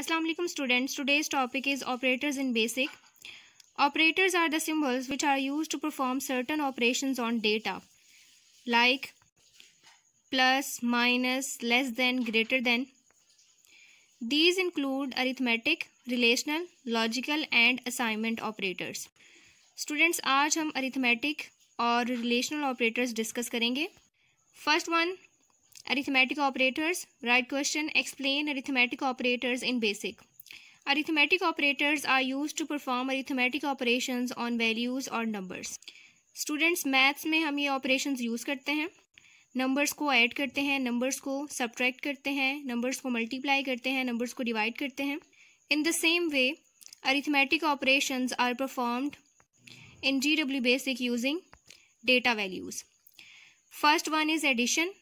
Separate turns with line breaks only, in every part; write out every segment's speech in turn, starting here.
Assalamualaikum alaikum students. Today's topic is operators in basic. Operators are the symbols which are used to perform certain operations on data like plus, minus, less than, greater than. These include arithmetic, relational, logical and assignment operators. Students, will discuss arithmetic and relational operators discuss First one arithmetic operators right question explain arithmetic operators in basic arithmetic operators are used to perform arithmetic operations on values or numbers students maths में हम ये operation use करते हैं numbers को add करते हैं numbers को subtract करते हैं नंबर्स को मल्टीप्लाई करते हैं नंबर्स को डिवाइड करते हैं in the same way arithmetic operation are performed in G W basic using data values first one is addition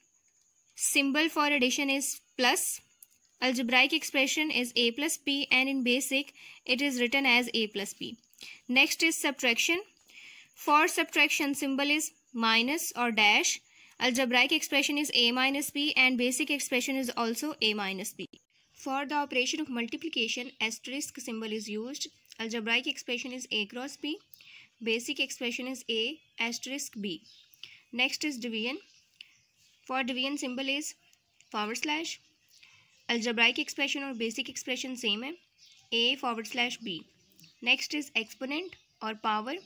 Symbol for addition is plus. Algebraic expression is a plus b and in basic it is written as a plus b. Next is subtraction. For subtraction symbol is minus or dash. Algebraic expression is a minus b and basic expression is also a minus b. For the operation of multiplication, asterisk symbol is used. Algebraic expression is a cross b. Basic expression is a asterisk b. Next is division. For division symbol is forward slash algebraic expression और basic expression same है a forward slash b next is exponent और power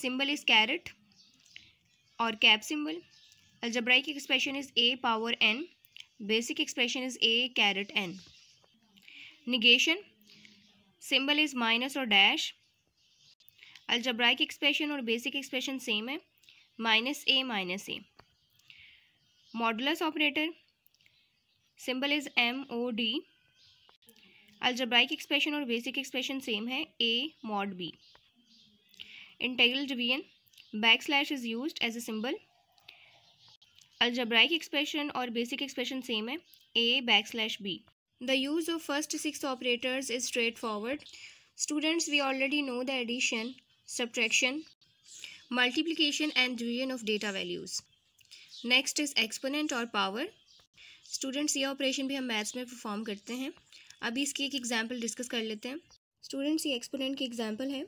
symbol is caret और cap symbol algebraic expression is a power n basic expression is a caret n negation symbol is minus और dash algebraic expression और basic expression same है minus a minus a modulus operator symbol is M O D algebraic expression और basic expression same है a mod b integral division back slash is use as a symbol algebraic expression और basic expression same है a back slash b the use of first six operators is straightforward students we already know the addition subtraction multiplication and division of data values next is exponent और power students ये operation भी हम maths में perform करते हैं अभी इसकी एक एग्जाम्पल डिस्कस कर लेते हैं स्टूडेंट्स ये एक्सपोनेंट की एग्जाम्पल है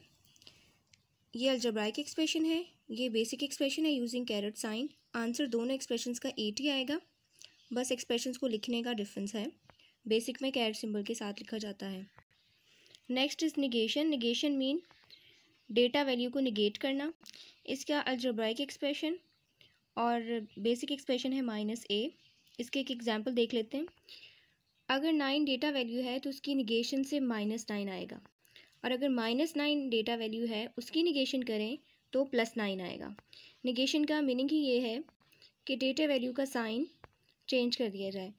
ये अल्जब्राइक एक्सप्रेशन है ये बेसिक एक्सप्रेशन है यूजिंग कैरेट साइन आंसर दोनों एक्सप्रेशन का एट ही आएगा बस एक्सप्रेशन को लिखने का डिफरेंस है बेसिक में कैरेट सिंबल के साथ लिखा जाता है next is negation negation mean data value को निगेट करना इसका अल्जब्राइक एक्सप्रेशन और बेसिक एक्सप्रेशन है माइनस ए इसके एक एग्ज़ाम्पल देख लेते हैं अगर नाइन डेटा वैल्यू है तो उसकी निगेशन से माइनस नाइन आएगा और अगर माइनस नाइन डेटा वैल्यू है उसकी निगेशन करें तो प्लस नाइन आएगा निगेशन का मीनिंग ही ये है कि डेटा वैल्यू का साइन चेंज कर दिया जाए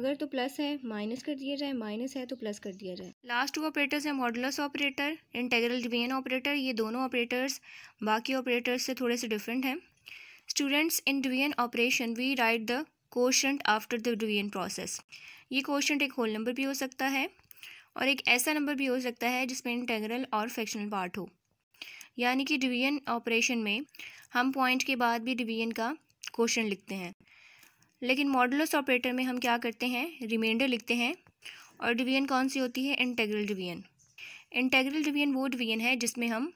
अगर तो प्लस है माइनस कर दिया जाए माइनस है तो प्लस कर दिया जाए लास्ट टू ऑपरेटर्स हैं modulus operator integral division operator ये दोनों ऑपरेटर्स बाकी ऑपरेटर्स से थोड़े से डिफरेंट हैं students in division operation we write the question after the division process ये क्वेश्चन एक होल नंबर भी हो सकता है और एक ऐसा नंबर भी हो सकता है जिसमें इंटेग्रल और फ्रैक्शनल पार्ट हो यानी कि डिवीजन ऑपरेशन में हम पॉइंट के बाद भी डिवीजन का क्वेश्चन लिखते हैं लेकिन मॉडलस ऑपरेटर में हम क्या करते हैं रिमाइंडर लिखते हैं और डिवीजन कौन सी होती है इंटेग्रल डिवीजन इंटेग्रल डिवीजन वो डिवीजन है जिसमें हम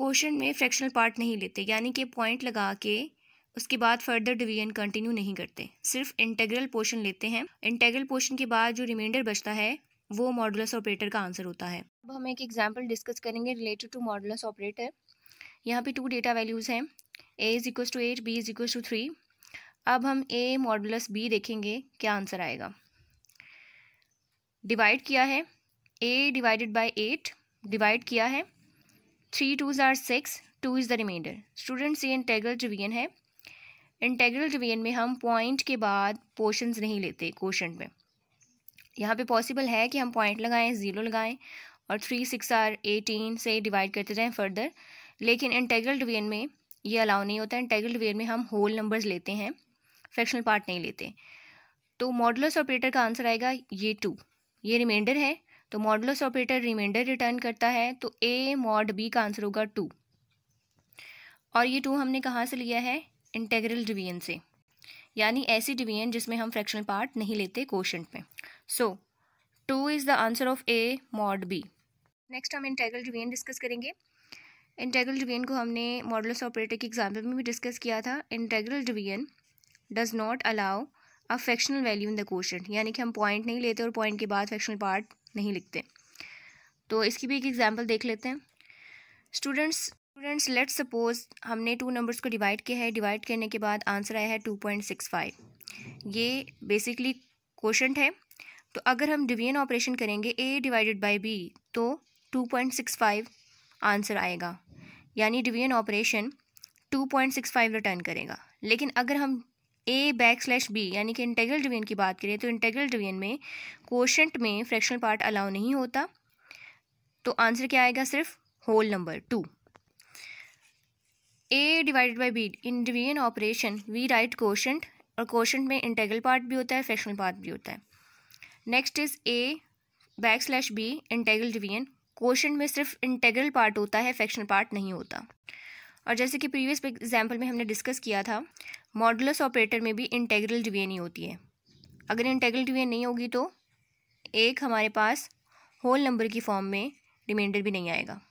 क्वेश्चन में फ्रैक्शनल पार्ट नहीं लेते यानी कि पॉइंट लगा के उसके बाद फर्दर डिवीजन कंटिन्यू नहीं करते सिर्फ इंटेग्रल पोर्शन लेते हैं इंटेग्रल पोर्शन के बाद जो रिमाइंडर बचता है वो मॉडुलस ऑपरेटर का आंसर होता है अब हम एक एग्जाम्पल डिस्कस करेंगे रिलेटेड टू मॉडुलस ऑपरेटर यहाँ पे टू डेटा वैल्यूज़ हैं a is equal to eight b is equal to three अब हम ए मॉडुलस बी देखेंगे क्या आंसर आएगा डिवाइड किया है a divided by eight divide किया है three twos are six two is the remainder students ये इंटेग्रल डिवीजन है इंटेग्रल डिवीजन में हम पॉइंट के बाद पोर्शंस नहीं लेते क्वेश्चन में यहाँ पे पॉसिबल है कि हम पॉइंट लगाएं ज़ीरो लगाएं और थ्री सिक्स आर एटीन से डिवाइड करते रहें फर्दर लेकिन इंटेग्रल डिवीजन में ये अलाउ नहीं होता इंटेग्रल डिवीजन में हम होल नंबर्स लेते हैं फ्रैक्शनल पार्ट नहीं लेते तो मॉडलस ऑपरेटर का आंसर आएगा ये टू ये रिमाइंडर है तो मॉडलस ऑपरेटर रिमाइंडर रिटर्न करता है तो ए मॉड बी का आंसर होगा टू और ये टू हमने कहाँ से लिया है इंटेग्रल डिवीजन से यानी ऐसी डिवीजन जिसमें हम फ्रैक्शनल पार्ट नहीं लेते क्वेश्चन में so two is the answer of a mod b next हम इंटेग्रल डिवीजन डिस्कस करेंगे इंटेग्रल डिवीजन को हमने मॉडलस ऑपरेटर के एग्जाम्पल में भी डिस्कस किया था integral division does not allow a fractional value in the question यानी कि हम पॉइंट नहीं लेते और पॉइंट के बाद फ्रैक्शनल पार्ट नहीं लिखते तो इसकी भी एक एग्जाम्पल देख लेते हैं स्टूडेंट्स स्टूडेंट्स लेट सपोज हमने टू नंबर्स को डिवाइड किया है डिवाइड करने के बाद आंसर आया है टू पॉइंट सिक्स फाइव ये बेसिकली क्वेश्चन है तो अगर हम डिवीजन ऑपरेशन करेंगे ए डिवाइडेड बाई बी तो two point six five answer आएगा यानी division operation two point six five return करेगा लेकिन अगर हम ए बैक स्लैश बी यानी कि इंटेग्रल डिवीजन की बात करें तो इंटेग्रल डिवीजन में कोशेंट में फ्रैक्शनल पार्ट अलाउ नहीं होता तो आंसर क्या आएगा सिर्फ whole number two a divided by b in division operation we write quotient और कोशेंट में इंटेग्रल पार्ट भी होता है फ्रैक्शनल पार्ट भी होता है next is a back slash b integral division question में सिर्फ इंटेग्रल पार्ट होता है फ्रैक्शनल पार्ट नहीं होता और जैसे कि प्रीवियस एग्जाम्पल में हमने डिस्कस किया था मॉडुलस ऑपरेटर में भी इंटेग्रल डिवीजन होती है अगर इंटेग्रल डिवीजन नहीं होगी तो एक हमारे पास होल नंबर की फॉर्म में रिमाइंडर भी नहीं आएगा